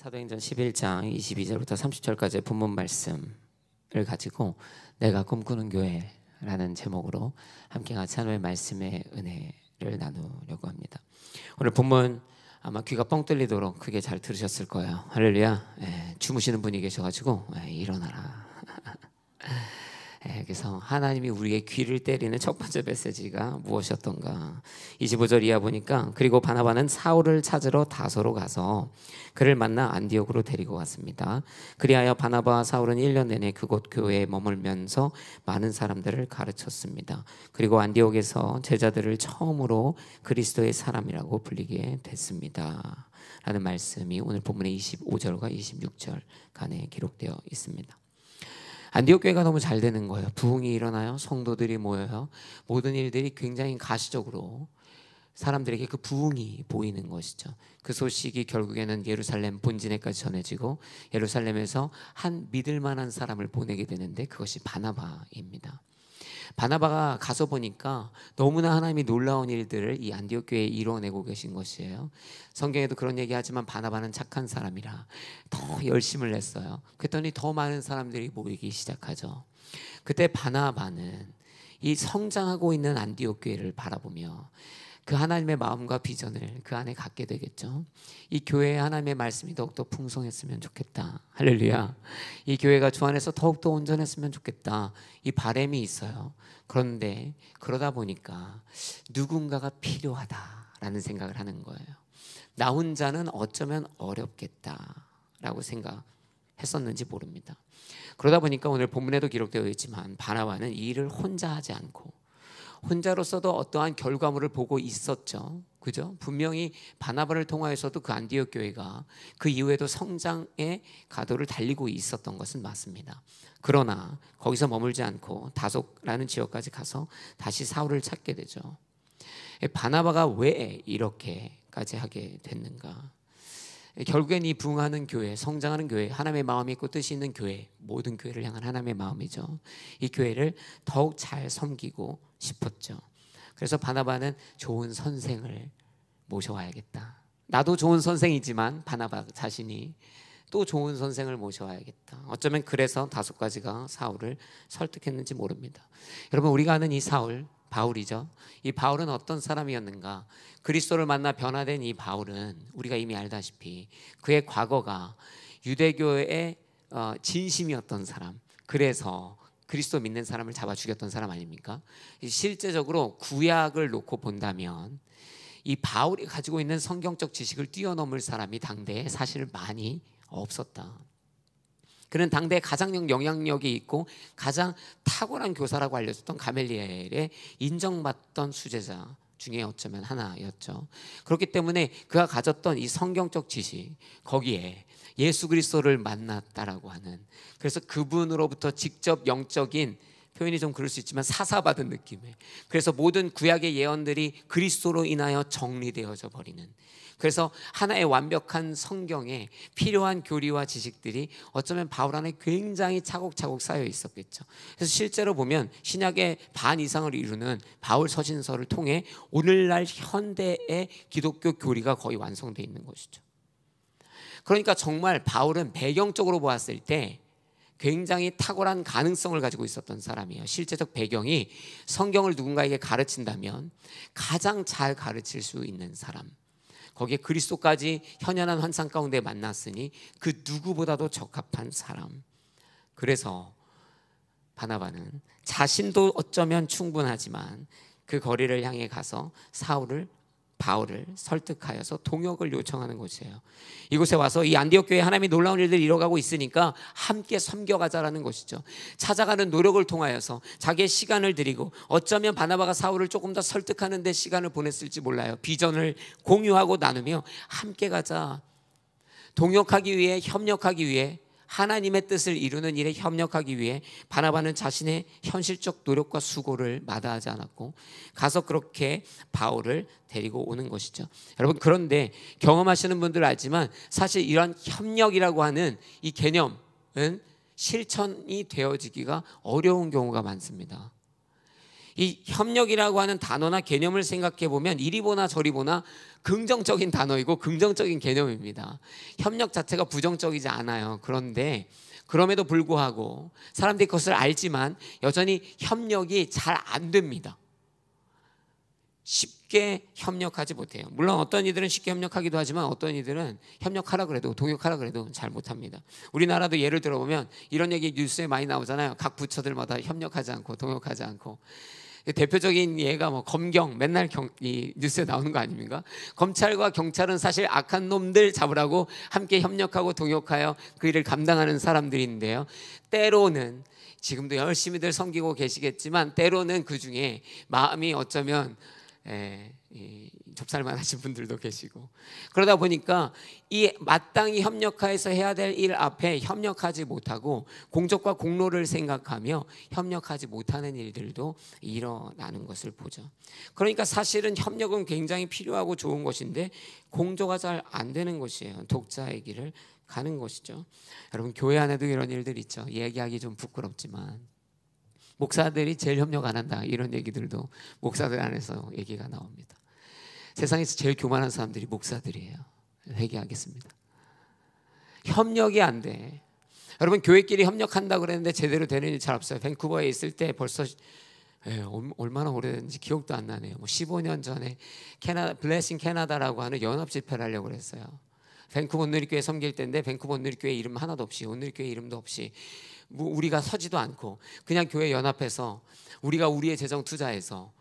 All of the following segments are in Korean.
사도행전 11장 22절부터 30절까지의 본문 말씀을 가지고 내가 꿈꾸는 교회라는 제목으로 함께 같이 하나님의 말씀의 은혜를 나누려고 합니다. 오늘 본문 아마 귀가 뻥 뚫리도록 크게 잘 들으셨을 거예요. 할렐루야. 예, 주무시는 분이 계셔가지고 예, 일어나라. 예, 그래서 하나님이 우리의 귀를 때리는 첫 번째 메시지가 무엇이었던가 25절 이하 보니까 그리고 바나바는 사울을 찾으러 다소로 가서 그를 만나 안디옥으로 데리고 왔습니다 그리하여 바나바와 사울은 1년 내내 그곳 교회에 머물면서 많은 사람들을 가르쳤습니다 그리고 안디옥에서 제자들을 처음으로 그리스도의 사람이라고 불리게 됐습니다 라는 말씀이 오늘 본문의 25절과 26절 간에 기록되어 있습니다 안디옥 교회가 너무 잘 되는 거예요. 부흥이 일어나요. 성도들이 모여요. 모든 일들이 굉장히 가시적으로 사람들에게 그 부흥이 보이는 것이죠. 그 소식이 결국에는 예루살렘 본진에까지 전해지고 예루살렘에서 한 믿을 만한 사람을 보내게 되는데 그것이 바나바입니다. 바나바가 가서 보니까 너무나 하나님이 놀라운 일들을 이 안디옥 교회에 이뤄내고 계신 것이에요. 성경에도 그런 얘기하지만 바나바는 착한 사람이라 더 열심을 냈어요. 그랬더니 더 많은 사람들이 모이기 시작하죠. 그때 바나바는 이 성장하고 있는 안디옥 교회를 바라보며 그 하나님의 마음과 비전을 그 안에 갖게 되겠죠. 이 교회에 하나님의 말씀이 더욱더 풍성했으면 좋겠다. 할렐루야. 이 교회가 주 안에서 더욱더 온전했으면 좋겠다. 이 바램이 있어요. 그런데 그러다 보니까 누군가가 필요하다라는 생각을 하는 거예요. 나 혼자는 어쩌면 어렵겠다라고 생각했었는지 모릅니다. 그러다 보니까 오늘 본문에도 기록되어 있지만 바나바는 이 일을 혼자 하지 않고 혼자로서도 어떠한 결과물을 보고 있었죠. 그죠? 분명히 바나바를 통하여서도 그 안디옥 교회가 그 이후에도 성장의 가도를 달리고 있었던 것은 맞습니다. 그러나 거기서 머물지 않고 다속라는 지역까지 가서 다시 사울을 찾게 되죠. 바나바가 왜 이렇게까지 하게 됐는가? 결국엔 이 부흥하는 교회, 성장하는 교회, 하나님의 마음이 있고 뜻이 있는 교회, 모든 교회를 향한 하나님의 마음이죠. 이 교회를 더욱 잘 섬기고 싶었죠. 그래서 바나바는 좋은 선생을 모셔와야겠다. 나도 좋은 선생이지만 바나바 자신이 또 좋은 선생을 모셔와야겠다. 어쩌면 그래서 다섯 가지가 사울을 설득했는지 모릅니다. 여러분 우리가 아는 이 사울 바울이죠. 이 바울은 어떤 사람이었는가? 그리스도를 만나 변화된 이 바울은 우리가 이미 알다시피 그의 과거가 유대교의 어, 진심이었던 사람. 그래서 그리스도 믿는 사람을 잡아 죽였던 사람 아닙니까? 실제적으로 구약을 놓고 본다면 이 바울이 가지고 있는 성경적 지식을 뛰어넘을 사람이 당대에 사실 많이 없었다. 그는 당대 가장 영향력이 있고 가장 탁월한 교사라고 알려졌던 가멜리엘의 인정받던 수제자 중에 어쩌면 하나였죠. 그렇기 때문에 그가 가졌던 이 성경적 지식 거기에 예수 그리스도를 만났다라고 하는 그래서 그분으로부터 직접 영적인 표현이 좀 그럴 수 있지만 사사받은 느낌에 그래서 모든 구약의 예언들이 그리스도로 인하여 정리되어져 버리는 그래서 하나의 완벽한 성경에 필요한 교리와 지식들이 어쩌면 바울 안에 굉장히 차곡차곡 쌓여 있었겠죠. 그래서 실제로 보면 신약의 반 이상을 이루는 바울 서신서를 통해 오늘날 현대의 기독교 교리가 거의 완성되어 있는 것이죠. 그러니까 정말 바울은 배경적으로 보았을 때 굉장히 탁월한 가능성을 가지고 있었던 사람이에요. 실제적 배경이 성경을 누군가에게 가르친다면 가장 잘 가르칠 수 있는 사람. 거기에 그리스도까지 현연한 환상 가운데 만났으니 그 누구보다도 적합한 사람. 그래서 바나바는 자신도 어쩌면 충분하지만 그 거리를 향해 가서 사울을 바울을 설득하여서 동역을 요청하는 곳이에요. 이곳에 와서 이 안디옥 교회 하나님이 놀라운 일들을 이뤄가고 있으니까 함께 섬겨가자라는 것이죠. 찾아가는 노력을 통하여서 자기의 시간을 드리고 어쩌면 바나바가 사울을 조금 더 설득하는 데 시간을 보냈을지 몰라요. 비전을 공유하고 나누며 함께 가자. 동역하기 위해 협력하기 위해 하나님의 뜻을 이루는 일에 협력하기 위해 바나바는 자신의 현실적 노력과 수고를 마다하지 않았고 가서 그렇게 바울을 데리고 오는 것이죠. 여러분 그런데 경험하시는 분들 알지만 사실 이러한 협력이라고 하는 이 개념은 실천이 되어지기가 어려운 경우가 많습니다. 이 협력이라고 하는 단어나 개념을 생각해 보면 이리 보나 저리 보나 긍정적인 단어이고 긍정적인 개념입니다. 협력 자체가 부정적이지 않아요. 그런데 그럼에도 불구하고 사람들이 그것을 알지만 여전히 협력이 잘 안 됩니다. 쉽게 협력하지 못해요. 물론 어떤 이들은 쉽게 협력하기도 하지만 어떤 이들은 협력하라 그래도 동역하라 그래도 잘 못합니다. 우리나라도 예를 들어보면 이런 얘기 뉴스에 많이 나오잖아요. 각 부처들마다 협력하지 않고 동역하지 않고 대표적인 예가 뭐 검경 맨날 경, 이 뉴스에 나오는 거 아닙니까? 검찰과 경찰은 사실 악한 놈들 잡으라고 함께 협력하고 동역하여 그 일을 감당하는 사람들인데요. 때로는 지금도 열심히들 섬기고 계시겠지만 때로는 그 중에 마음이 어쩌면 에, 이, 접살만 하신 분들도 계시고 그러다 보니까 이 마땅히 협력하에서 해야 될 일 앞에 협력하지 못하고 공적과 공로를 생각하며 협력하지 못하는 일들도 일어나는 것을 보죠. 그러니까 사실은 협력은 굉장히 필요하고 좋은 것인데 공조가 잘 안 되는 것이에요. 독자의 길을 가는 것이죠. 여러분 교회 안에도 이런 일들 있죠. 얘기하기 좀 부끄럽지만 목사들이 제일 협력 안 한다 이런 얘기들도 목사들 안에서 얘기가 나옵니다. 세상에서 제일 교만한 사람들이 목사들이에요. 회개하겠습니다. 협력이 안 돼. 여러분 교회끼리 협력한다 그랬는데 제대로 되는 일잘 없어요. 밴쿠버에 있을 때 벌써 예, 얼마나 오래됐는지 기억도 안 나네요. 뭐 15년 전에 캐나다 블레싱 캐나다라고 하는 연합 집회를 하려고 그랬어요. 밴쿠버 누리교회 섬길 때인데 밴쿠버 누리교회 이름 하나도 없이 온누리교회 이름도 없이 뭐 우리가 서지도 않고 그냥 교회 연합해서 우리가 우리의 재정 투자해서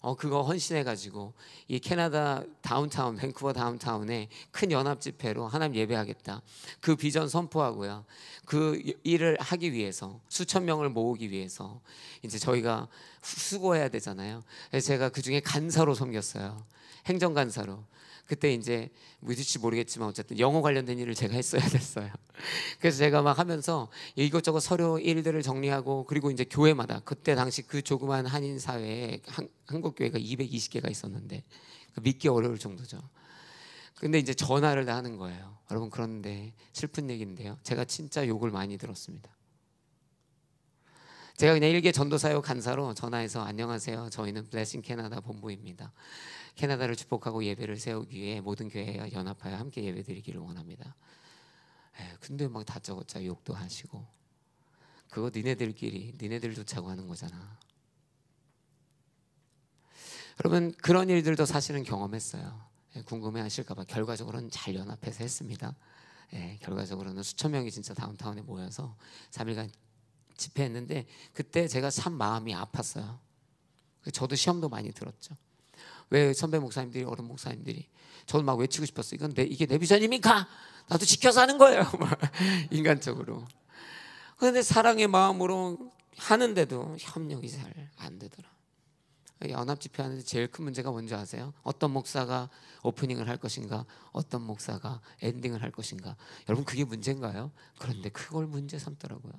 어 그거 헌신해 가지고 이 캐나다 다운타운 밴쿠버 다운타운에 큰 연합 집회로 하나님 예배하겠다. 그 비전 선포하고요. 그 일을 하기 위해서 수천 명을 모으기 위해서 이제 저희가 수고해야 되잖아요. 제가 그 중에 간사로 섬겼어요. 행정 간사로. 그때 이제 믿을지 뭐 모르겠지만 어쨌든 영어 관련된 일을 제가 했어야 됐어요. 그래서 제가 막 하면서 이것저것 서류 일들을 정리하고 그리고 이제 교회마다 그때 당시 그 조그만 한인 사회에 한, 국 교회가 220개가 있었는데 그러니까 믿기 어려울 정도죠. 근데 이제 전화를 다 하는 거예요. 여러분 그런데 슬픈 얘기인데요. 제가 진짜 욕을 많이 들었습니다. 제가 그냥 일개 전도사역 간사로 전화해서 안녕하세요. 저희는 블레싱 캐나다 본부입니다. 캐나다를 축복하고 예배를 세우기 위해 모든 교회와 연합하여 함께 예배드리기를 원합니다. 에이, 근데 막 다짜고짜 욕도 하시고 그거 니네들끼리 니네들 좋자고 하는 거잖아. 여러분 그런 일들도 사실은 경험했어요. 궁금해하실까봐 결과적으로는 잘 연합해서 했습니다. 예, 결과적으로는 수천 명이 진짜 다운타운에 모여서 3일간 집회했는데 그때 제가 참 마음이 아팠어요. 저도 시험도 많이 들었죠. 왜 선배 목사님들이 어른 목사님들이 저는 막 외치고 싶었어 이건 내, 이게 내 비전입니까? 나도 지켜서 는 거예요. 인간적으로. 그런데 사랑의 마음으로 하는데도 협력이 잘 안 되더라. 연합 집회하는데 제일 큰 문제가 뭔지 아세요? 어떤 목사가 오프닝을 할 것인가, 어떤 목사가 엔딩을 할 것인가. 여러분 그게 문제인가요? 그런데 그걸 문제 삼더라고요.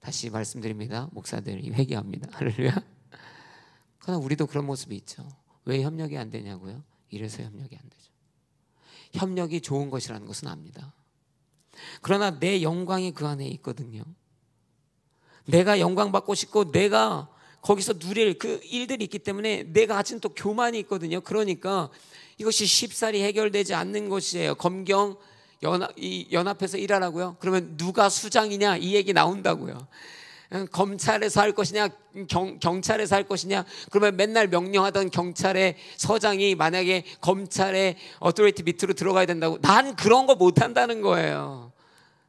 다시 말씀드립니다. 목사들이 회개합니다. 할렐루야. 그러나 우리도 그런 모습이 있죠. 왜 협력이 안 되냐고요? 이래서 협력이 안 되죠. 협력이 좋은 것이라는 것은 압니다. 그러나 내 영광이 그 안에 있거든요. 내가 영광 받고 싶고 내가 거기서 누릴 그 일들이 있기 때문에 내가 가진 또 교만이 있거든요. 그러니까 이것이 쉽사리 해결되지 않는 것이에요. 검경 연합, 연합해서 일하라고요. 그러면 누가 수장이냐 이 얘기 나온다고요. 검찰에서 할 것이냐 경, 경찰에서 할 것이냐 그러면 맨날 명령하던 경찰의 서장이 만약에 검찰의 어토리티 밑으로 들어가야 된다고 난 그런 거 못한다는 거예요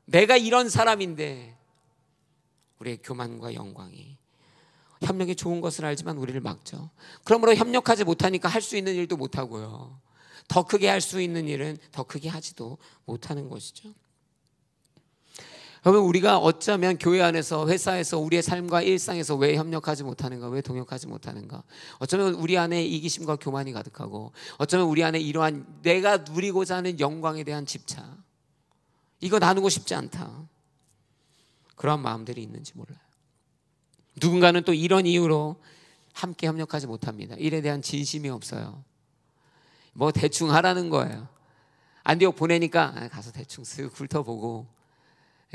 내가 이런 사람인데 우리의 교만과 영광이 협력이 좋은 것을 알지만 우리를 막죠 그러므로 협력하지 못하니까 할 수 있는 일도 못하고요 더 크게 할 수 있는 일은 더 크게 하지도 못하는 것이죠 그러면 우리가 어쩌면 교회 안에서 회사에서 우리의 삶과 일상에서 왜 협력하지 못하는가 왜 동역하지 못하는가 어쩌면 우리 안에 이기심과 교만이 가득하고 어쩌면 우리 안에 이러한 내가 누리고자 하는 영광에 대한 집착 이거 나누고 싶지 않다 그러한 마음들이 있는지 몰라요 누군가는 또 이런 이유로 함께 협력하지 못합니다 일에 대한 진심이 없어요 뭐 대충 하라는 거예요 안디옥 보내니까 아, 가서 대충 쓱 훑어보고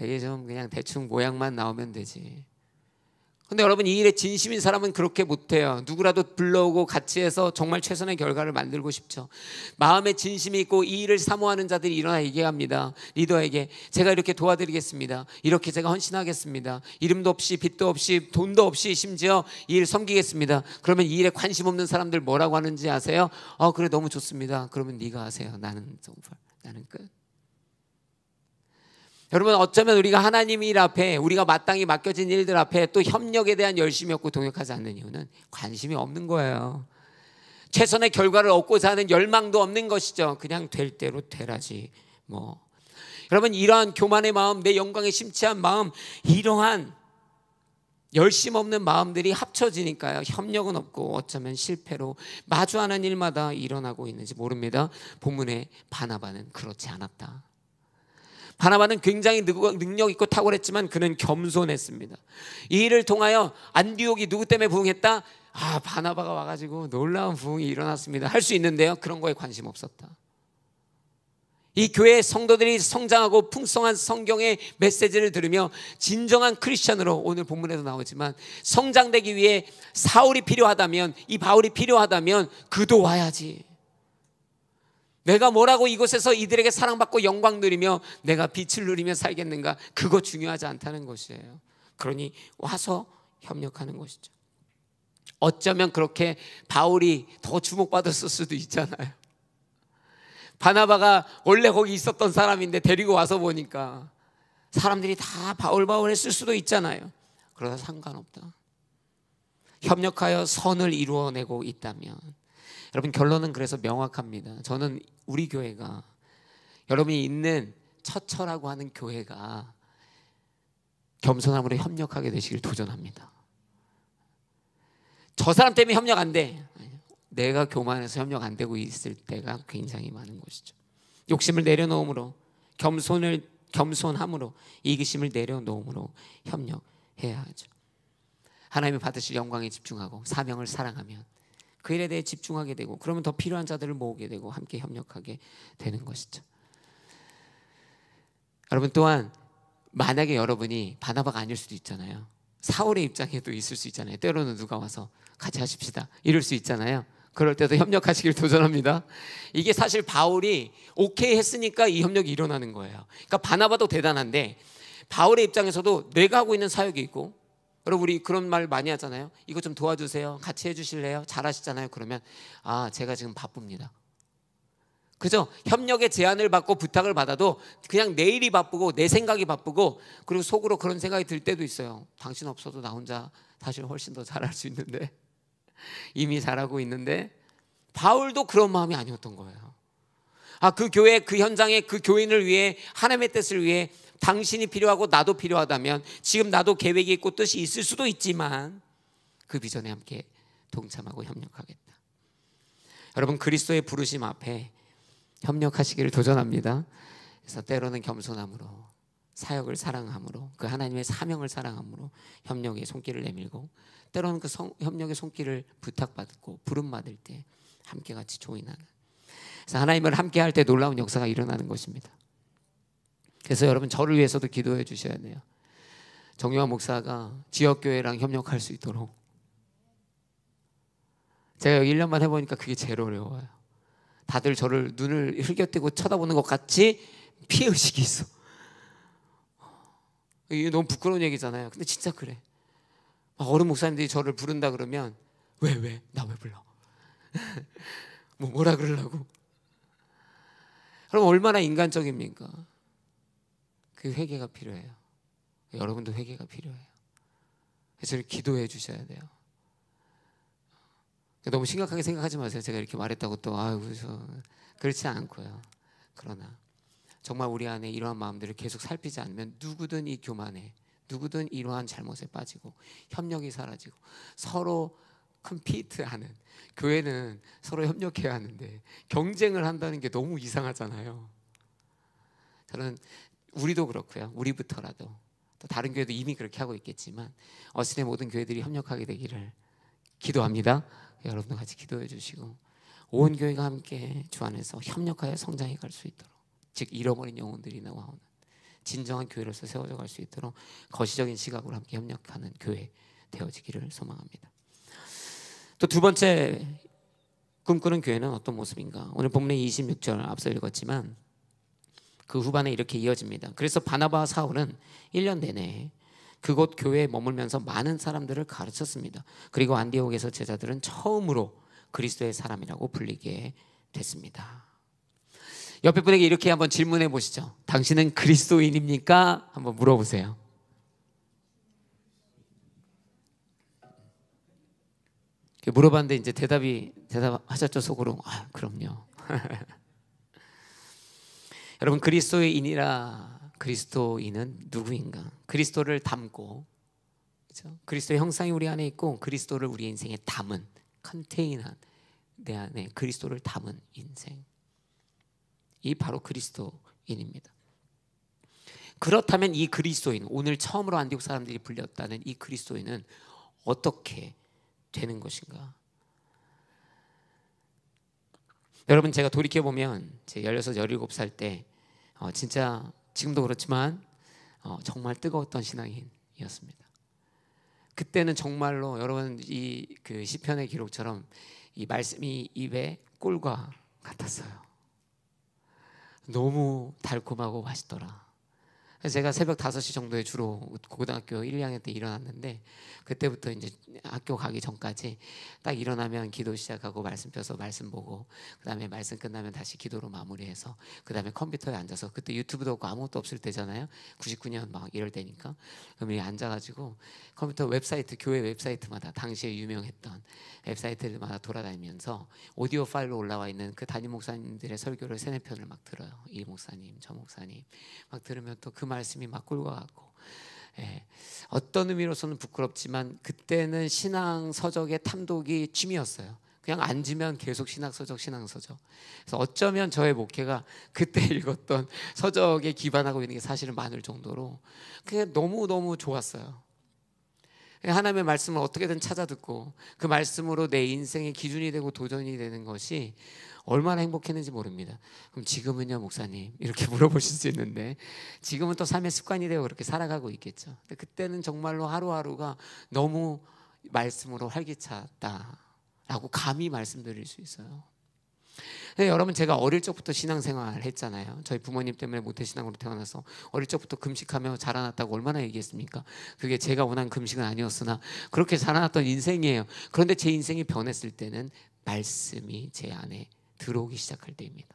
예, 이게 좀 그냥 대충 모양만 나오면 되지. 근데 여러분 이 일에 진심인 사람은 그렇게 못해요. 누구라도 불러오고 같이 해서 정말 최선의 결과를 만들고 싶죠. 마음에 진심이 있고 이 일을 사모하는 자들이 일어나 얘기합니다. 리더에게 제가 이렇게 도와드리겠습니다. 이렇게 제가 헌신하겠습니다. 이름도 없이 빚도 없이 돈도 없이 심지어 이 일 섬기겠습니다. 그러면 이 일에 관심 없는 사람들 뭐라고 하는지 아세요? 어 그래 너무 좋습니다. 그러면 네가 하세요. 나는 정말 나는 끝. 여러분 어쩌면 우리가 하나님 일 앞에 우리가 마땅히 맡겨진 일들 앞에 또 협력에 대한 열심이 없고 동역하지 않는 이유는 관심이 없는 거예요. 최선의 결과를 얻고자 하는 열망도 없는 것이죠. 그냥 될 대로 되라지 뭐. 여러분 이러한 교만의 마음, 내 영광에 심취한 마음, 이러한 열심 없는 마음들이 합쳐지니까요. 협력은 없고 어쩌면 실패로 마주하는 일마다 일어나고 있는지 모릅니다. 본문의 바나바는 그렇지 않았다. 바나바는 굉장히 능력 있고 탁월했지만 그는 겸손했습니다. 이 일을 통하여 안디옥이 누구 때문에 부흥했다? 아 바나바가 와가지고 놀라운 부흥이 일어났습니다. 할 수 있는데요. 그런 거에 관심 없었다. 이 교회 성도들이 성장하고 풍성한 성경의 메시지를 들으며 진정한 크리스천으로 오늘 본문에도 나오지만 성장되기 위해 사울이 필요하다면 이 바울이 필요하다면 그도 와야지. 내가 뭐라고 이곳에서 이들에게 사랑받고 영광 누리며 내가 빛을 누리며 살겠는가? 그거 중요하지 않다는 것이에요. 그러니 와서 협력하는 것이죠. 어쩌면 그렇게 바울이 더 주목받았을 수도 있잖아요. 바나바가 원래 거기 있었던 사람인데 데리고 와서 보니까 사람들이 다 바울바울 했을 수도 있잖아요. 그러다 상관없다. 협력하여 선을 이루어내고 있다면 여러분 결론은 그래서 명확합니다. 저는 우리 교회가 여러분이 있는 처처라고 하는 교회가 겸손함으로 협력하게 되시길 도전합니다. 저 사람 때문에 협력 안 돼. 내가 교만해서 협력 안 되고 있을 때가 굉장히 많은 것이죠. 욕심을 내려놓음으로 겸손을 겸손함으로 이기심을 내려놓음으로 협력해야 하죠. 하나님이 받으실 영광에 집중하고 사명을 사랑하면 그 일에 대해 집중하게 되고 그러면 더 필요한 자들을 모으게 되고 함께 협력하게 되는 것이죠. 여러분 또한 만약에 여러분이 바나바가 아닐 수도 있잖아요. 사울의 입장에도 있을 수 있잖아요. 때로는 누가 와서 같이 하십시다. 이럴 수 있잖아요. 그럴 때도 협력하시길 도전합니다. 이게 사실 바울이 오케이 했으니까 이 협력이 일어나는 거예요. 그러니까 바나바도 대단한데 바울의 입장에서도 내가 하고 있는 사역이 있고 여러분 우리 그런 말 많이 하잖아요. 이거 좀 도와주세요. 같이 해주실래요? 잘하시잖아요. 그러면 아 제가 지금 바쁩니다. 그죠? 협력의 제안을 받고 부탁을 받아도 그냥 내일이 바쁘고 내 생각이 바쁘고 그리고 속으로 그런 생각이 들 때도 있어요. 당신 없어도 나 혼자 사실 훨씬 더 잘할 수 있는데 이미 잘하고 있는데 바울도 그런 마음이 아니었던 거예요. 아그 교회 그 현장에 그 교인을 위해 하나님의 뜻을 위해 당신이 필요하고 나도 필요하다면 지금 나도 계획이 있고 뜻이 있을 수도 있지만 그 비전에 함께 동참하고 협력하겠다. 여러분 그리스도의 부르심 앞에 협력하시기를 도전합니다. 그래서 때로는 겸손함으로 사역을 사랑함으로 그 하나님의 사명을 사랑함으로 협력의 손길을 내밀고 때로는 그 성, 협력의 손길을 부탁받고 부름 받을 때 함께 같이 조인하는 그래서 하나님을 함께 할때 놀라운 역사가 일어나는 것입니다. 그래서 여러분 저를 위해서도 기도해 주셔야 돼요. 정유아 목사가 지역교회랑 협력할 수 있도록 제가 여기 1년만 해보니까 그게 제일 어려워요. 다들 저를 눈을 흘겨뜨고 쳐다보는 것 같이 피의식이 있어. 이게 너무 부끄러운 얘기잖아요. 근데 진짜 그래. 어른 목사님들이 저를 부른다 그러면 왜, 왜, 나 왜 불러? 뭐 뭐라 그러려고. 그럼 얼마나 인간적입니까? 그 회개가 필요해요. 여러분도 회개가 필요해요. 저를 기도해 주셔야 돼요. 너무 심각하게 생각하지 마세요. 제가 이렇게 말했다고 또 아유 그렇지 않고요. 그러나 정말 우리 안에 이러한 마음들을 계속 살피지 않으면 누구든 이 교만에 누구든 이러한 잘못에 빠지고 협력이 사라지고 서로 컴피트하는 교회는 서로 협력해야 하는데 경쟁을 한다는 게 너무 이상하잖아요. 저는 우리도 그렇고요. 우리부터라도 또 다른 교회도 이미 그렇게 하고 있겠지만 어신의 모든 교회들이 협력하게 되기를 기도합니다. 여러분도 같이 기도해 주시고 온 교회가 함께 주 안에서 협력하여 성장해 갈 수 있도록 즉 잃어버린 영혼들이 나와오는 진정한 교회로서 세워져 갈 수 있도록 거시적인 시각으로 함께 협력하는 교회 되어지기를 소망합니다. 또 두 번째 꿈꾸는 교회는 어떤 모습인가? 오늘 본문의 26절 앞서 읽었지만 그 후반에 이렇게 이어집니다. 그래서 바나바 사울은 1년 내내 그곳 교회에 머물면서 많은 사람들을 가르쳤습니다. 그리고 안디옥에서 제자들은 처음으로 그리스도의 사람이라고 불리게 됐습니다. 옆에 분에게 이렇게 한번 질문해 보시죠. 당신은 그리스도인입니까? 한번 물어보세요. 물어봤는데 이제 대답이 대답하셨죠 속으로 아 그럼요 여러분 그리스도인이라 그리스도인은 누구인가? 그리스도를 담고 그렇죠? 그리스도의 형상이 우리 안에 있고 그리스도를 우리 인생에 담은 컨테이너 내 안에 그리스도를 담은 인생 이 바로 그리스도인입니다. 그렇다면 이 그리스도인 오늘 처음으로 안디옥 사람들이 불렸다는 이 그리스도인은 어떻게 되는 것인가? 여러분 제가 돌이켜 보면 제 16, 17살 때 어, 진짜 지금도 그렇지만 어, 정말 뜨거웠던 신앙인이었습니다. 그때는 정말로 여러분 이그 시편의 기록처럼 이 말씀이 입에 꿀과 같았어요. 너무 달콤하고 맛있더라. 그래서 제가 새벽 5시 정도에 주로 고등학교 1, 2학년 때 일어났는데 그때부터 이제 학교 가기 전까지 딱 일어나면 기도 시작하고 말씀 펴서 말씀 보고 그다음에 말씀 끝나면 다시 기도로 마무리해서 그다음에 컴퓨터에 앉아서 그때 유튜브도 없고 아무것도 없을 때잖아요. 99년 막 이럴 때니까. 그럼 이 앉아 가지고 컴퓨터 웹사이트 교회 웹사이트마다 당시에 유명했던 웹사이트들마다 돌아다니면서 오디오 파일로 올라와 있는 그 담임 목사님들의 설교를 세네 편을 막 들어요. 이 목사님, 저 목사님 막 들으면 또그 말씀이 막골과 같고 예, 어떤 의미로서는 부끄럽지만 그때는 신앙 서적의 탐독이 취미였어요. 그냥 앉으면 계속 신학 서적, 신앙 서적. 그래서 어쩌면 저의 목회가 그때 읽었던 서적에 기반하고 있는 게 사실은 많을 정도로 그게 너무 너무 좋았어요. 하나님의 말씀을 어떻게든 찾아 듣고 그 말씀으로 내 인생의 기준이 되고 도전이 되는 것이 얼마나 행복했는지 모릅니다. 그럼 지금은요, 목사님? 이렇게 물어보실 수 있는데, 지금은 또 삶의 습관이 되어 그렇게 살아가고 있겠죠. 그때는 정말로 하루하루가 너무 말씀으로 활기찼다라고 감히 말씀드릴 수 있어요. 네, 여러분 제가 어릴 적부터 신앙생활 했잖아요. 저희 부모님 때문에 모태신앙으로 태어나서 어릴 적부터 금식하며 자라났다고 얼마나 얘기했습니까? 그게 제가 원한 금식은 아니었으나 그렇게 자라났던 인생이에요. 그런데 제 인생이 변했을 때는 말씀이 제 안에 들어오기 시작할 때입니다.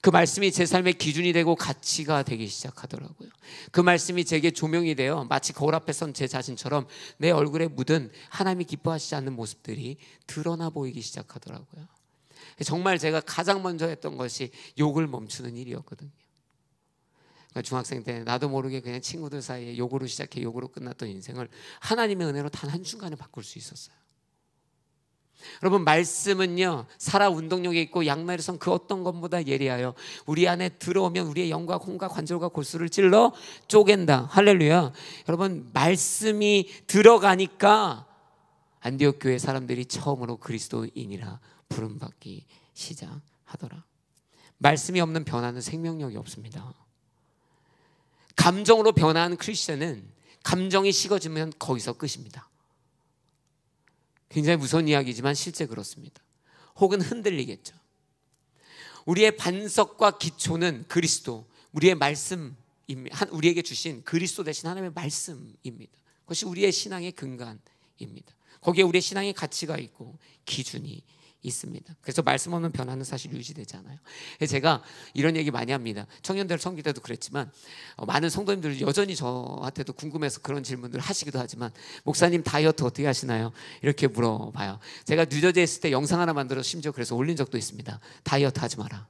그 말씀이 제 삶의 기준이 되고 가치가 되기 시작하더라고요. 그 말씀이 제게 조명이 되어 마치 거울 앞에 선 제 자신처럼 내 얼굴에 묻은 하나님이 기뻐하시지 않는 모습들이 드러나 보이기 시작하더라고요. 정말 제가 가장 먼저 했던 것이 욕을 멈추는 일이었거든요. 그러니까 중학생 때 나도 모르게 그냥 친구들 사이에 욕으로 시작해 욕으로 끝났던 인생을 하나님의 은혜로 단 한 순간에 바꿀 수 있었어요. 여러분 말씀은요 살아 운동력이 있고 양날에선 그 어떤 것보다 예리하여 우리 안에 들어오면 우리의 영과 혼과 관절과 골수를 찔러 쪼갠다 할렐루야 여러분 말씀이 들어가니까 안디옥 교회 사람들이 처음으로 그리스도인이라 부름 받기 시작하더라. 말씀이 없는 변화는 생명력이 없습니다. 감정으로 변화하는 크리스천은 감정이 식어지면 거기서 끝입니다. 굉장히 무서운 이야기지만 실제 그렇습니다. 혹은 흔들리겠죠. 우리의 반석과 기초는 그리스도, 우리의 말씀, 우리에게 주신 그리스도 대신 하나님의 말씀입니다. 그것이 우리의 신앙의 근간입니다. 거기에 우리의 신앙의 가치가 있고 기준이 있습니다. 그래서 말씀 없는 변화는 사실 유지되잖아요 제가 이런 얘기 많이 합니다. 청년들 성기 때도 그랬지만 어, 많은 성도님들 여전히 저한테도 궁금해서 그런 질문들 하시기도 하지만 목사님 다이어트 어떻게 하시나요? 이렇게 물어봐요. 제가 뉴저지에 있을 때 영상 하나 만들어 심지어 그래서 올린 적도 있습니다. 다이어트 하지 마라.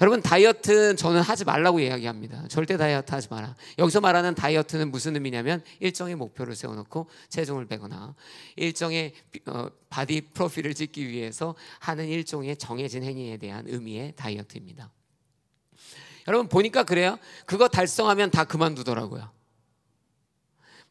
여러분 다이어트는 저는 하지 말라고 이야기합니다. 절대 다이어트 하지 마라. 여기서 말하는 다이어트는 무슨 의미냐면 일정의 목표를 세워놓고 체중을 빼거나 일정의 어, 바디 프로필을 찍기 위해서 하는 일종의 정해진 행위에 대한 의미의 다이어트입니다. 여러분 보니까 그래요. 그거 달성하면 다 그만두더라고요.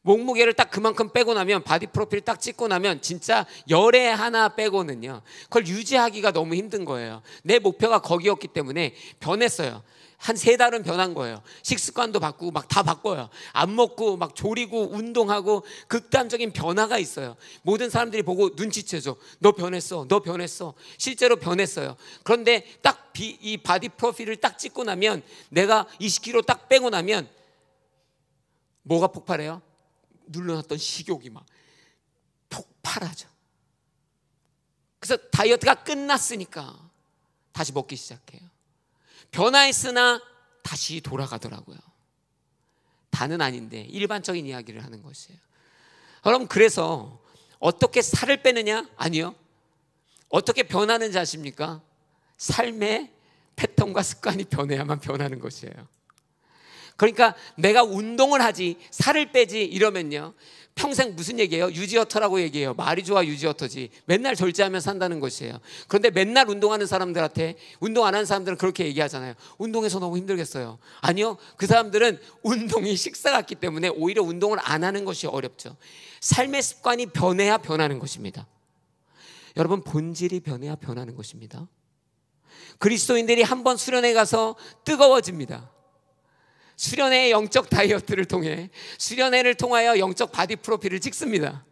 몸무게를 딱 그만큼 빼고 나면 바디 프로필 딱 찍고 나면 진짜 열에 하나 빼고는요. 그걸 유지하기가 너무 힘든 거예요. 내 목표가 거기였기 때문에 변했어요. 한 세 달은 변한 거예요. 식습관도 바꾸고 막 다 바꿔요. 안 먹고 막 조리고 운동하고 극단적인 변화가 있어요. 모든 사람들이 보고 눈치채죠. 너 변했어. 너 변했어. 실제로 변했어요. 그런데 딱 이 바디 프로필을 딱 찍고 나면 내가 20kg 딱 빼고 나면 뭐가 폭발해요? 눌러놨던 식욕이 막 폭발하죠. 그래서 다이어트가 끝났으니까 다시 먹기 시작해요. 변화했으나 다시 돌아가더라고요. 다는 아닌데 일반적인 이야기를 하는 것이에요. 그럼 그래서 어떻게 살을 빼느냐? 아니요. 어떻게 변하는지 아십니까? 삶의 패턴과 습관이 변해야만 변하는 것이에요. 그러니까 내가 운동을 하지 살을 빼지 이러면요. 평생 무슨 얘기예요? 유지어터라고 얘기해요. 말이 좋아 유지어터지. 맨날 절제하며 산다는 것이에요. 그런데 맨날 운동하는 사람들한테 운동 안 하는 사람들은 그렇게 얘기하잖아요. 운동해서 너무 힘들겠어요. 아니요. 그 사람들은 운동이 식사 같기 때문에 오히려 운동을 안 하는 것이 어렵죠. 삶의 습관이 변해야 변하는 것입니다. 여러분 본질이 변해야 변하는 것입니다. 그리스도인들이 한 번 수련회 가서 뜨거워집니다. 수련회의 영적 다이어트를 통해 수련회를 통하여 영적 바디 프로필을 찍습니다.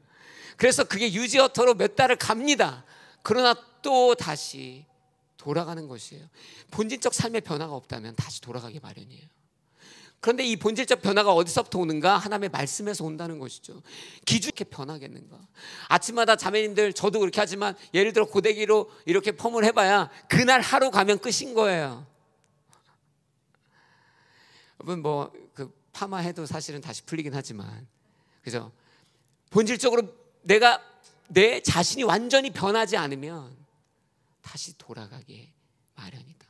그래서 그게 유지어터로 몇 달을 갑니다. 그러나 또 다시 돌아가는 것이에요. 본질적 삶의 변화가 없다면 다시 돌아가기 마련이에요. 그런데 이 본질적 변화가 어디서부터 오는가? 하나님의 말씀에서 온다는 것이죠. 기준 이렇게 변하겠는가? 아침마다 자매님들 저도 그렇게 하지만 예를 들어 고데기로 이렇게 펌을 해봐야 그날 하루 가면 끝인 거예요. 여러분 뭐그 파마해도 사실은 다시 풀리긴 하지만 그죠? 본질적으로 내가 내 자신이 완전히 변하지 않으면 다시 돌아가게 마련이다.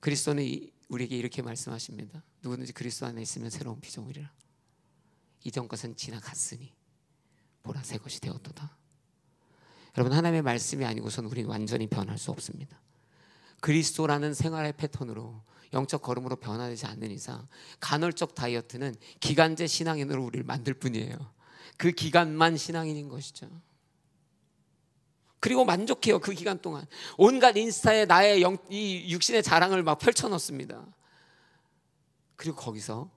그리스도는 우리에게 이렇게 말씀하십니다. 누구든지 그리스도 안에 있으면 새로운 피조물이라. 이전 것은 지나갔으니 보라 새 것이 되었도다. 여러분 하나님의 말씀이 아니고선 우리는 완전히 변할 수 없습니다. 그리스도라는 생활의 패턴으로 영적 걸음으로 변화되지 않는 이상 간헐적 다이어트는 기간제 신앙인으로 우리를 만들 뿐이에요. 그 기간만 신앙인인 것이죠. 그리고 만족해요. 그 기간 동안 온갖 인스타에 나의 영, 이 육신의 자랑을 막 펼쳐놓습니다. 그리고 거기서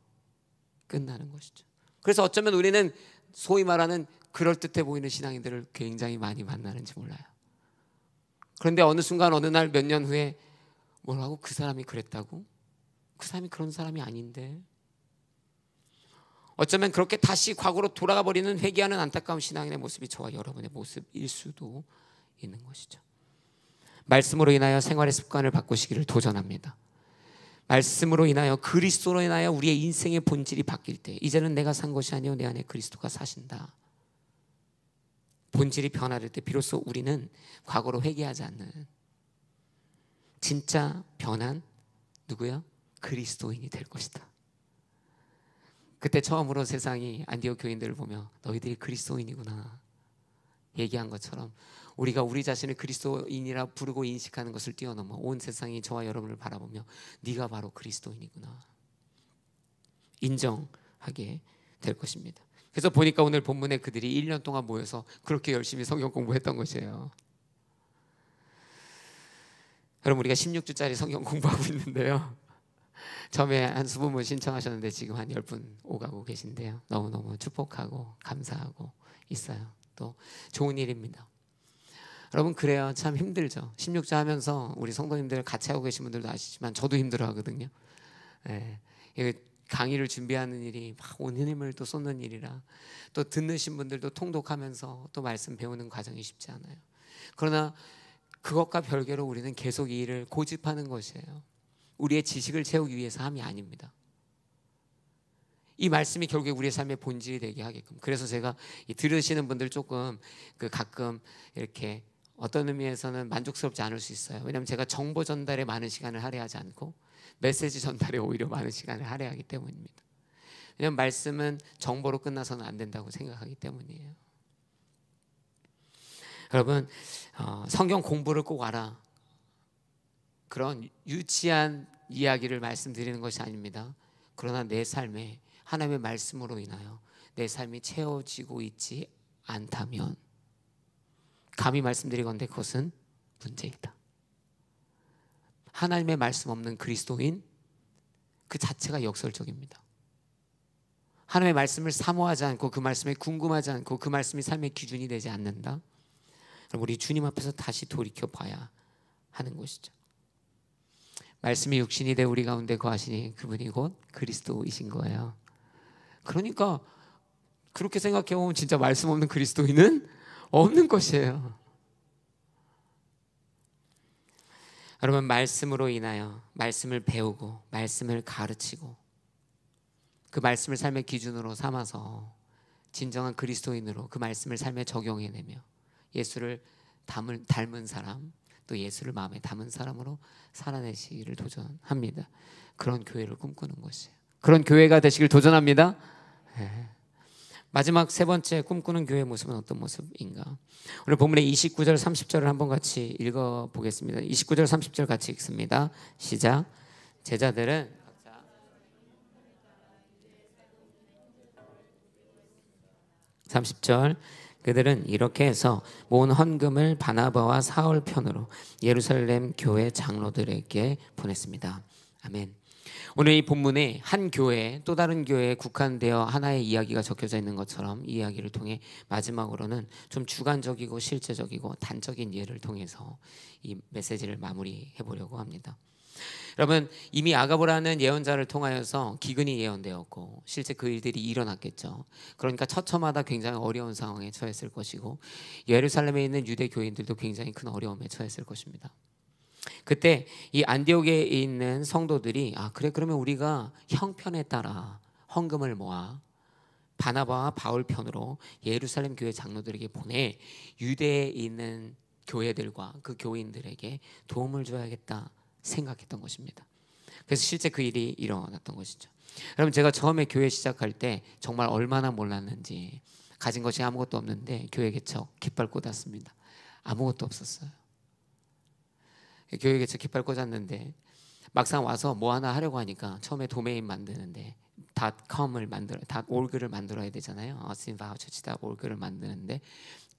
끝나는 것이죠. 그래서 어쩌면 우리는 소위 말하는 그럴듯해 보이는 신앙인들을 굉장히 많이 만나는지 몰라요. 그런데 어느 순간 어느 날 몇 년 후에 뭐라고 그 사람이 그랬다고? 그 사람이 그런 사람이 아닌데. 어쩌면 그렇게 다시 과거로 돌아가 버리는 회개하는 안타까운 신앙인의 모습이 저와 여러분의 모습일 수도 있는 것이죠. 말씀으로 인하여 생활의 습관을 바꾸시기를 도전합니다. 말씀으로 인하여 그리스도로 인하여 우리의 인생의 본질이 바뀔 때 이제는 내가 산 것이 아니요 내 안에 그리스도가 사신다. 본질이 변화될 때 비로소 우리는 과거로 회개하지 않는 진짜 변한 누구야? 그리스도인이 될 것이다. 그때 처음으로 세상이 안디옥 교인들을 보며 너희들이 그리스도인이구나 얘기한 것처럼 우리가 우리 자신을 그리스도인이라 부르고 인식하는 것을 뛰어넘어 온 세상이 저와 여러분을 바라보며 네가 바로 그리스도인이구나 인정하게 될 것입니다. 그래서 보니까 오늘 본문에 그들이 1년 동안 모여서 그렇게 열심히 성경 공부했던 것이에요. 여러분 우리가 16주짜리 성경 공부하고 있는데요. 처음에 한 20분 신청하셨는데 지금 한 10분 오가고 계신데요. 너무너무 축복하고 감사하고 있어요. 또 좋은 일입니다. 여러분 그래요. 참 힘들죠. 16주 하면서 우리 성도님들 같이 하고 계신 분들도 아시지만 저도 힘들어 하거든요. 예. 강의를 준비하는 일이 막온 힘을 또 쏟는 일이라 또 듣는 분들도 통독하면서 또 말씀 배우는 과정이 쉽지 않아요. 그러나 그것과 별개로 우리는 계속 이 일을 고집하는 것이에요. 우리의 지식을 채우기 위해서 함이 아닙니다. 이 말씀이 결국에 우리의 삶의 본질이 되게 하게끔. 그래서 제가 들으시는 분들 조금 그 가끔 이렇게 어떤 의미에서는 만족스럽지 않을 수 있어요. 왜냐하면 제가 정보 전달에 많은 시간을 할애하지 않고 메시지 전달에 오히려 많은 시간을 할애하기 때문입니다. 왜냐하면 말씀은 정보로 끝나서는 안 된다고 생각하기 때문이에요. 여러분 어, 성경 공부를 꼭 알아. 그런 유치한 이야기를 말씀드리는 것이 아닙니다. 그러나 내 삶에 하나님의 말씀으로 인하여 내 삶이 채워지고 있지 않다면 감히 말씀드리건데 그것은 문제이다. 하나님의 말씀 없는 그리스도인 그 자체가 역설적입니다. 하나님의 말씀을 사모하지 않고 그 말씀에 궁금하지 않고 그 말씀이 삶의 기준이 되지 않는다. 우리 주님 앞에서 다시 돌이켜 봐야 하는 것이죠. 말씀이 육신이 되 우리 가운데 거하시니 그분이 곧 그리스도이신 거예요. 그러니까 그렇게 생각해 보면 진짜 말씀 없는 그리스도인은 없는 것이에요. 여러분 말씀으로 인하여 말씀을 배우고 말씀을 가르치고 그 말씀을 삶의 기준으로 삼아서 진정한 그리스도인으로 그 말씀을 삶에 적용해내며 예수를 담을, 닮은 사람 또 예수를 마음에 담은 사람으로 살아내시기를 도전합니다. 그런 교회를 꿈꾸는 것이에요. 그런 교회가 되시길 도전합니다. 네. 마지막 세 번째 꿈꾸는 교회 모습은 어떤 모습인가? 오늘 본문의 29절 30절을 한번 같이 읽어 보겠습니다. 29절 30절 같이 읽습니다. 시작. 제자들은 삼십 절 그들은 이렇게 해서 모은 헌금을 바나바와 사울 편으로 예루살렘 교회 장로들에게 보냈습니다. 아멘. 오늘 이 본문에 한 교회 또 다른 교회에 국한되어 하나의 이야기가 적혀져 있는 것처럼 이 이야기를 통해 마지막으로는 좀 주관적이고 실제적이고 단적인 예를 통해서 이 메시지를 마무리해 보려고 합니다. 여러분 이미 아가보라는 예언자를 통하여서 기근이 예언되었고 실제 그 일들이 일어났겠죠. 그러니까 처처마다 굉장히 어려운 상황에 처했을 것이고 예루살렘에 있는 유대 교인들도 굉장히 큰 어려움에 처했을 것입니다. 그때 이 안디옥에 있는 성도들이 아 그래 그러면 우리가 형편에 따라 헌금을 모아 바나바와 바울 편으로 예루살렘 교회 장로들에게 보내 유대에 있는 교회들과 그 교인들에게 도움을 줘야겠다 생각했던 것입니다. 그래서 실제 그 일이 일어났던 것이죠. 여러분 제가 처음에 교회 시작할 때 정말 얼마나 몰랐는지 가진 것이 아무것도 없는데 교회 개척 깃발 꽂았습니다. 아무것도 없었어요. 교회 개척 깃발 꽂았는데 막상 와서 뭐 하나 하려고 하니까 처음에 도메인 만드는데 닷컴을 만들어 닷 r g 를 만들어야 되잖아요. 어스틴 바우처치다 org를 만드는데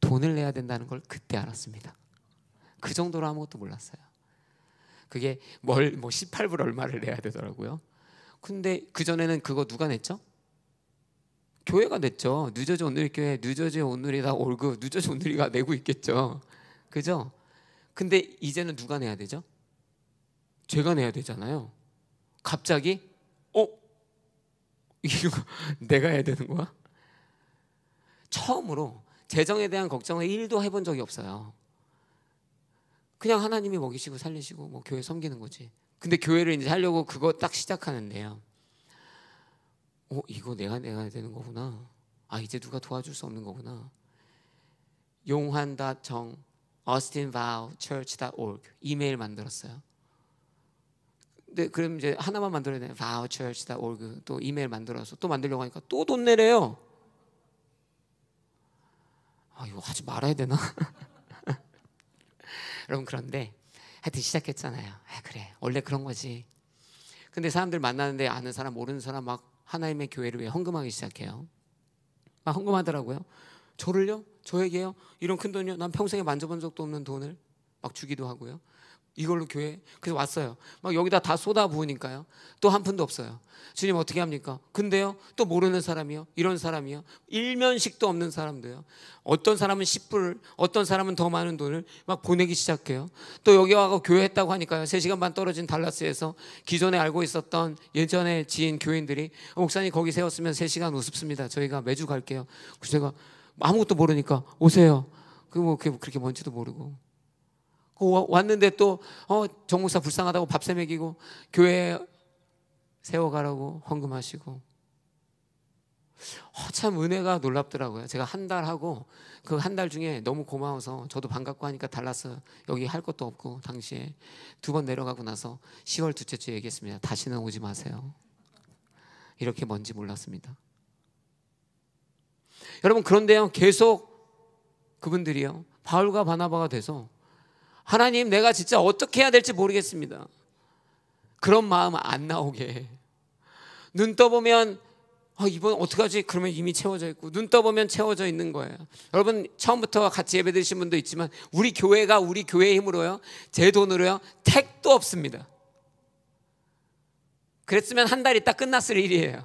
돈을 내야 된다는 걸 그때 알았습니다. 그 정도로 아무것도 몰랐어요. 그게 뭘 뭐 18불 얼마를 내야 되더라고요. 근데 그 전에는 그거 누가 냈죠? 교회가 냈죠. 뉴저지 온누리 교회, 뉴저지 온누리다 올그 뉴저지 온누리가 내고 있겠죠. 그죠? 근데 이제는 누가 내야 되죠? 죄가 내야 되잖아요. 갑자기 어 이거 내가 해야 되는 거야? 처음으로 재정에 대한 걱정을 1도 해본 적이 없어요. 그냥 하나님이 먹이시고 살리시고 뭐 교회 섬기는 거지. 근데 교회를 이제 하려고 그거 딱 시작하는데요. 어, 이거 내가 내가 되는 거구나. 아, 이제 누가 도와줄 수 없는 거구나. 용환.정 austinvowchurch.org 이메일 만들었어요. 근데 그럼 이제 하나만 만들어야 되요 vowchurch.org 또 이메일 만들어서 또 만들려고 하니까 또 돈 내래요. 아, 이거 하지 말아야 되나? 여러분 그런데 하여튼 시작했잖아요. 아, 그래 원래 그런 거지. 근데 사람들 만나는데 아는 사람 모르는 사람 막 하나님의 교회를 위 헌금하기 시작해요. 막 헌금하더라고요. 저를요? 저에게요? 이런 큰 돈이요? 난 평생에 만져본 적도 없는 돈을 막 주기도 하고요. 이걸로 교회 그래서 왔어요. 막 여기다 다 쏟아 부으니까요. 또 한 푼도 없어요. 주님 어떻게 합니까? 근데요. 또 모르는 사람이요. 이런 사람이요. 일면식도 없는 사람도요. 어떤 사람은 10불, 어떤 사람은 더 많은 돈을 막 보내기 시작해요. 또 여기 와서 교회 했다고 하니까요. 3시간 반 떨어진 달라스에서 기존에 알고 있었던 예전에 지인 교인들이 목사님 거기 세웠으면 3시간 우습습니다. 저희가 매주 갈게요. 그래서 제가 아무것도 모르니까 오세요. 그뭐 그렇게 뭔지도 모르고 그 왔는데 또 어, 정목사 불쌍하다고 밥세 먹이고 교회 세워가라고 헌금하시고 어, 참 은혜가 놀랍더라고요. 제가 한 달 하고 그 한 달 중에 너무 고마워서 저도 반갑고 하니까 달라서 여기 할 것도 없고 당시에 두 번 내려가고 나서 10월 둘째 주에 얘기했습니다. 다시는 오지 마세요. 이렇게 뭔지 몰랐습니다. 여러분 그런데요 계속 그분들이요 바울과 바나바가 돼서 하나님 내가 진짜 어떻게 해야 될지 모르겠습니다. 그런 마음 안 나오게. 눈 떠보면 아, 이번 어떡하지? 그러면 이미 채워져 있고 눈 떠보면 채워져 있는 거예요. 여러분 처음부터 같이 예배 드신 분도 있지만 우리 교회가 우리 교회의 힘으로요. 제 돈으로요. 택도 없습니다. 그랬으면 한 달이 딱 끝났을 일이에요.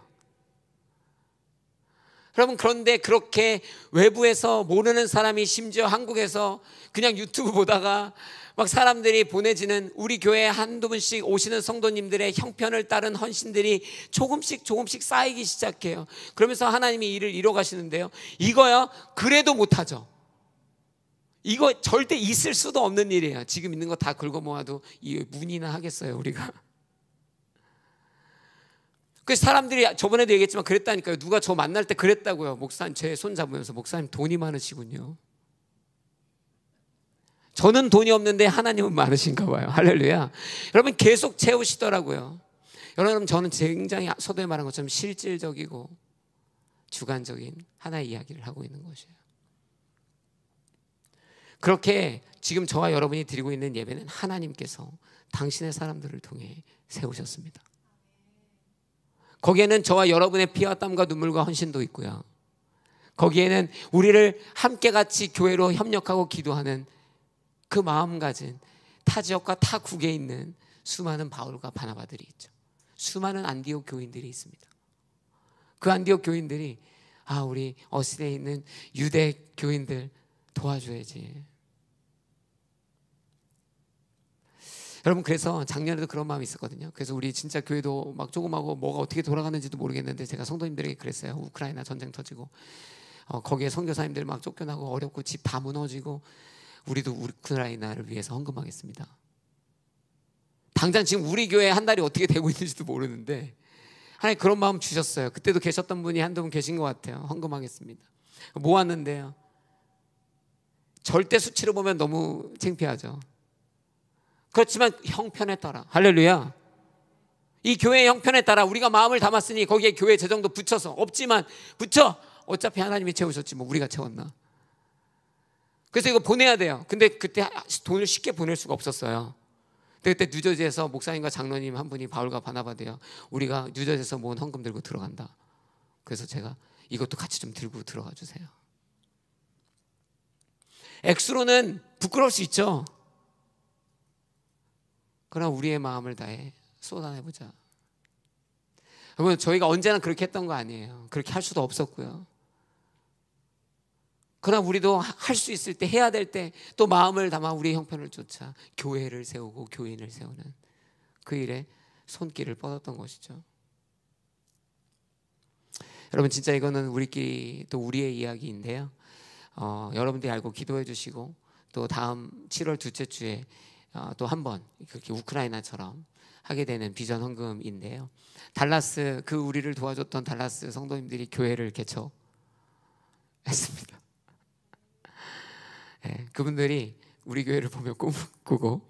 여러분 그런데 그렇게 외부에서 모르는 사람이 심지어 한국에서 그냥 유튜브 보다가 막 사람들이 보내지는 우리 교회 한두 분씩 오시는 성도님들의 형편을 따른 헌신들이 조금씩 조금씩 쌓이기 시작해요. 그러면서 하나님이 일을 이뤄 가시는데요. 이거요. 그래도 못 하죠. 이거 절대 있을 수도 없는 일이에요. 지금 있는 거 다 긁어 모아도 이 문이나 하겠어요, 우리가. 그래서 사람들이 저번에도 얘기했지만 그랬다니까요. 누가 저 만날 때 그랬다고요. 목사님 제 손 잡으면서 목사님 돈이 많으시군요. 저는 돈이 없는데 하나님은 많으신가 봐요. 할렐루야. 여러분 계속 채우시더라고요. 여러분 저는 굉장히 서두에 말한 것처럼 실질적이고 주관적인 하나의 이야기를 하고 있는 것이에요. 그렇게 지금 저와 여러분이 드리고 있는 예배는 하나님께서 당신의 사람들을 통해 세우셨습니다. 거기에는 저와 여러분의 피와 땀과 눈물과 헌신도 있고요. 거기에는 우리를 함께 같이 교회로 협력하고 기도하는 그 마음 가진 타 지역과 타 국에 있는 수많은 바울과 바나바들이 있죠. 수많은 안디옥 교인들이 있습니다. 그 안디옥 교인들이 아 우리 어스에 있는 유대 교인들 도와줘야지. 여러분 그래서 작년에도 그런 마음이 있었거든요. 그래서 우리 진짜 교회도 막 조금하고 뭐가 어떻게 돌아가는지도 모르겠는데 제가 성도님들에게 그랬어요. 우크라이나 전쟁 터지고 어, 거기에 선교사님들 막 쫓겨나고 어렵고 집 다 무너지고 우리도 우크라이나를 위해서 헌금하겠습니다. 당장 지금 우리 교회 한 달이 어떻게 되고 있는지도 모르는데 하나님 그런 마음 주셨어요. 그때도 계셨던 분이 한두 분 계신 것 같아요. 헌금하겠습니다. 모았는데요. 절대 수치로 보면 너무 창피하죠. 그렇지만 형편에 따라 할렐루야. 이 교회의 형편에 따라 우리가 마음을 담았으니 거기에 교회 재정도 붙여서 없지만 붙여 어차피 하나님이 채우셨지 뭐 우리가 채웠나. 그래서 이거 보내야 돼요. 근데 그때 돈을 쉽게 보낼 수가 없었어요. 그때 뉴저지에서 목사님과 장로님 한 분이 바울과 바나바대요. 우리가 뉴저지에서 모은 헌금 들고 들어간다. 그래서 제가 이것도 같이 좀 들고 들어가 주세요. 액수로는 부끄러울 수 있죠. 그러나 우리의 마음을 다해 쏟아내보자. 여러분, 저희가 언제나 그렇게 했던 거 아니에요. 그렇게 할 수도 없었고요. 그러나 우리도 할 수 있을 때, 해야 될 때, 또 마음을 담아 우리의 형편을 쫓아 교회를 세우고 교인을 세우는 그 일에 손길을 뻗었던 것이죠. 여러분, 진짜 이거는 우리끼리 또 우리의 이야기인데요. 어, 여러분들이 알고 기도해 주시고, 또 다음 7월 둘째 주에 어, 또한 번 그렇게 우크라이나처럼 하게 되는 비전 헌금인데요. 달라스 그 우리를 도와줬던 달라스 성도님들이 교회를 개척했습니다. 네, 그분들이 우리 교회를 보며 꿈을 꾸고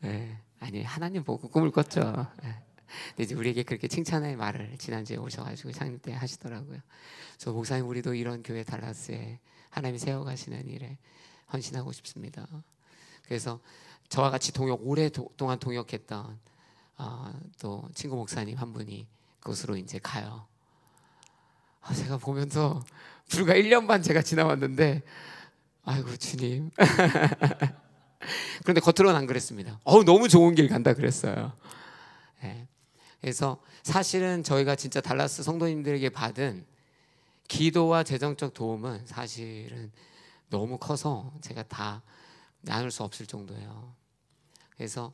네, 아니 하나님 보고 꿈을 꿨죠. 네. 근데 이제 우리에게 그렇게 칭찬의 말을 지난주에 오셔가지고 창립 때 하시더라고요. 그 목사님 우리도 이런 교회 달라스에 하나님이 세워가시는 일에 헌신하고 싶습니다. 그래서 저와 같이 동역 오랫동안 동역했던 어, 또 친구 목사님 한 분이 그곳으로 이제 가요. 아, 제가 보면서 불과 1년 반 제가 지나왔는데 아이고 주님. 그런데 겉으로는 안 그랬습니다. 어 너무 좋은 길 간다 그랬어요. 네. 그래서 사실은 저희가 진짜 달라스 성도님들에게 받은 기도와 재정적 도움은 사실은 너무 커서 제가 다 나눌 수 없을 정도예요. 그래서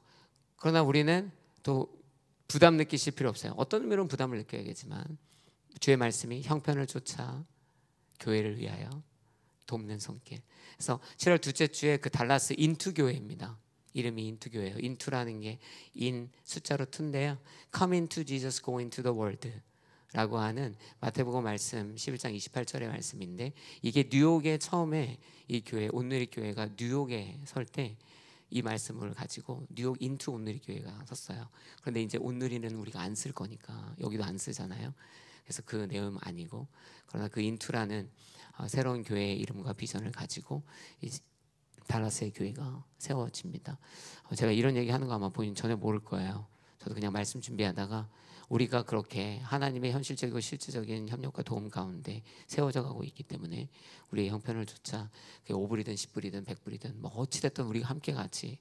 그러나 우리는 또 부담 느끼실 필요 없어요. 어떤 의미로는 부담을 느껴야겠지만 주의 말씀이 형편을 쫓아 교회를 위하여 돕는 손길. 그래서 7월 둘째 주에 그 달라스 인투 교회입니다. 이름이 인투 교회예요. 인투라는 게 인 숫자로 2데요 Come into Jesus, go into the world. 라고 하는 마태복음 말씀 11장 28절의 말씀인데 이게 뉴욕에 처음에 이 교회 온누리 교회가 뉴욕에 설 때 이 말씀을 가지고 뉴욕 인투 온누리 교회가 섰어요. 그런데 이제 온누리는 우리가 안 쓸 거니까 여기도 안 쓰잖아요. 그래서 그 내음 아니고 그러나 그 인투라는 어, 새로운 교회 이름과 비전을 가지고 달라스의 교회가 세워집니다. 어, 제가 이런 얘기 하는 거 아마 본인 전혀 모를 거예요. 저도 그냥 말씀 준비하다가 우리가 그렇게 하나님의 현실적이고 실질적인 협력과 도움 가운데 세워져 가고 있기 때문에 우리의 형편을 조차 그 5불이든 10불이든 100불이든 뭐 어찌됐든 우리가 함께 같이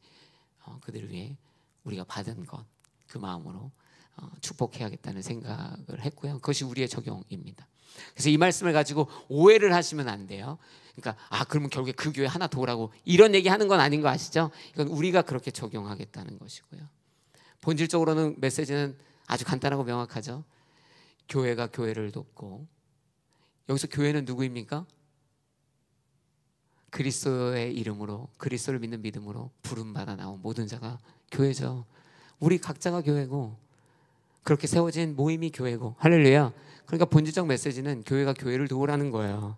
어, 그들 을 위해 우리가 받은 것 그 마음으로 어, 축복해야겠다는 생각을 했고요. 그것이 우리의 적용입니다. 그래서 이 말씀을 가지고 오해를 하시면 안 돼요. 그러니까 아 그러면 결국에 그 교회 하나 도우라고 이런 얘기하는 건 아닌 거 아시죠? 이건 우리가 그렇게 적용하겠다는 것이고요. 본질적으로는 메시지는 아주 간단하고 명확하죠. 교회가 교회를 돕고 여기서 교회는 누구입니까? 그리스도의 이름으로 그리스도를 믿는 믿음으로 부름 받아 나온 모든 자가 교회죠. 우리 각자가 교회고 그렇게 세워진 모임이 교회고 할렐루야. 그러니까 본질적 메시지는 교회가 교회를 도우라는 거예요.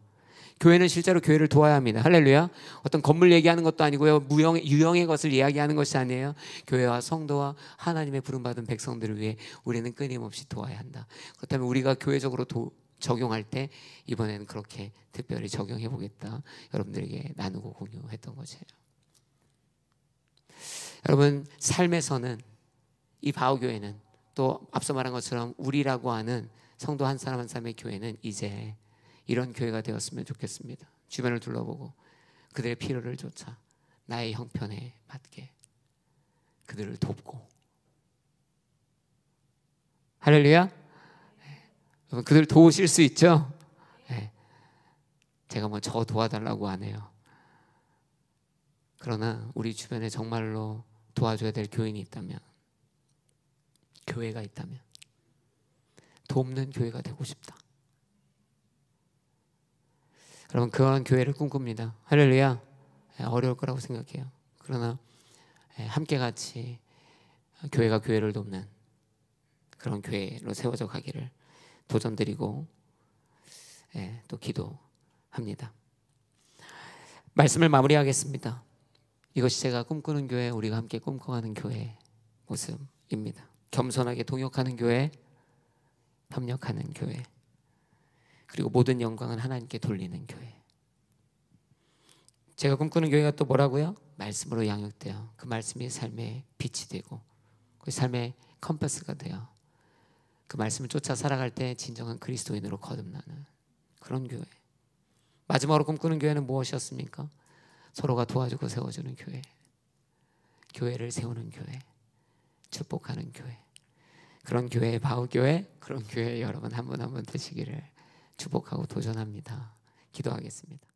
교회는 실제로 교회를 도와야 합니다. 할렐루야. 어떤 건물 얘기하는 것도 아니고요. 무형 유형의 것을 이야기하는 것이 아니에요. 교회와 성도와 하나님의 부름받은 백성들을 위해 우리는 끊임없이 도와야 한다. 그렇다면 우리가 교회적으로 도, 적용할 때 이번에는 그렇게 특별히 적용해 보겠다. 여러분들에게 나누고 공유했던 것이에요. 여러분 삶에서는 이 바오교회는 또 앞서 말한 것처럼 우리라고 하는 성도 한 사람 한 사람의 교회는 이제 이런 교회가 되었으면 좋겠습니다. 주변을 둘러보고 그들의 필요를 조차 나의 형편에 맞게 그들을 돕고 할렐루야 네. 그들 도우실 수 있죠? 네. 제가 뭐 저 도와달라고 안 해요. 그러나 우리 주변에 정말로 도와줘야 될 교인이 있다면 교회가 있다면 돕는 교회가 되고 싶다. 여러분 그런 교회를 꿈꿉니다. 할렐루야. 예, 어려울 거라고 생각해요. 그러나 예, 함께 같이 교회가 교회를 돕는 그런 교회로 세워져 가기를 도전드리고 예, 또 기도합니다. 말씀을 마무리하겠습니다. 이것이 제가 꿈꾸는 교회, 우리가 함께 꿈꿔가는 교회 모습입니다. 겸손하게 동역하는 교회, 협력하는 교회. 그리고 모든 영광은 하나님께 돌리는 교회. 제가 꿈꾸는 교회가 또 뭐라고요? 말씀으로 양육돼요. 그 말씀이 삶의 빛이 되고 그 삶의 컴퍼스가 돼요. 그 말씀을 쫓아 살아갈 때 진정한 그리스도인으로 거듭나는 그런 교회. 마지막으로 꿈꾸는 교회는 무엇이었습니까? 서로가 도와주고 세워주는 교회. 교회를 세우는 교회. 축복하는 교회. 그런 교회의 바우교회, 그런 교회 여러분 한분한분 되시기를 주복하고 도전합니다. 기도하겠습니다.